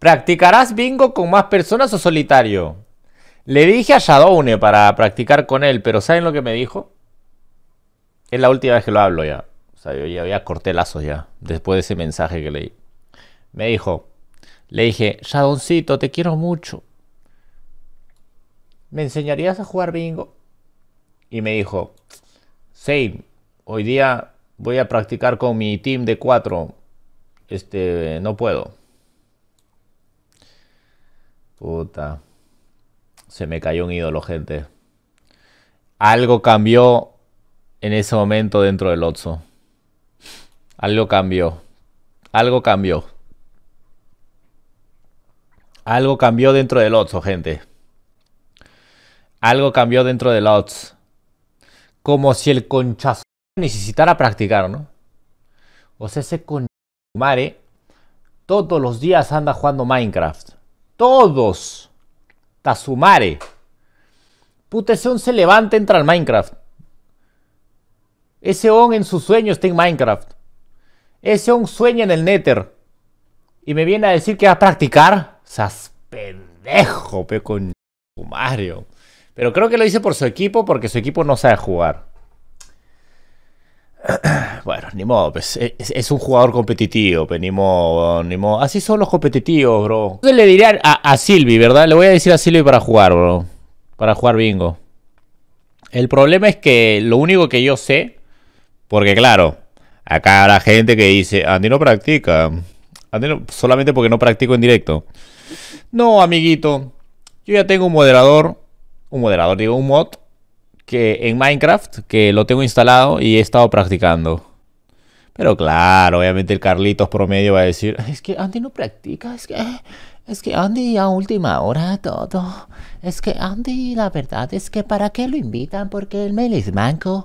¿Practicarás bingo con más personas o solitario? Le dije a Shadowne para practicar con él, pero ¿saben lo que me dijo? Es la última vez que lo hablo ya. O sea, yo ya, había corté lazos ya, después de ese mensaje que leí. Me dijo, le dije, Shadoncito, te quiero mucho. ¿Me enseñarías a jugar bingo? Y me dijo, Same, hoy día voy a practicar con mi team de cuatro. Este, no puedo. Puta. Se me cayó un ídolo, gente. Algo cambió en ese momento dentro del Otso. Algo cambió. Algo cambió. Algo cambió dentro del Otso, gente. Algo cambió dentro del Otso. Como si el conchazo necesitara practicar, ¿no? O sea, ese con mare todos los días anda jugando Minecraft todos. Tazumare. Puta, ese on se levanta, entra al Minecraft. Ese on en su sueño está en Minecraft. Ese on sueña en el Nether. Y me viene a decir que va a practicar. Sas pendejo, peco Mario. Oh. Pero creo que lo hice por su equipo porque su equipo no sabe jugar bueno, ni modo, pues es, un jugador competitivo, pues ni modo, ni modo. Así son los competitivos, bro. Entonces le diría a, Silvi, ¿verdad? Le voy a decir a Silvi para jugar, bro. Para jugar bingo. El problema es que lo único que yo sé, porque claro, acá habrá gente que dice, Andy no practica. Andy solamente porque no practico en directo. No, amiguito. Yo ya tengo un moderador, un moderador, digo, un mod que en Minecraft que lo tengo instalado y he estado practicando. Pero claro, obviamente el Carlitos promedio va a decir, es que Andy no practica, es que, es que Andy a última hora todo. Es que Andy, la verdad es que para qué lo invitan porque el mail manco.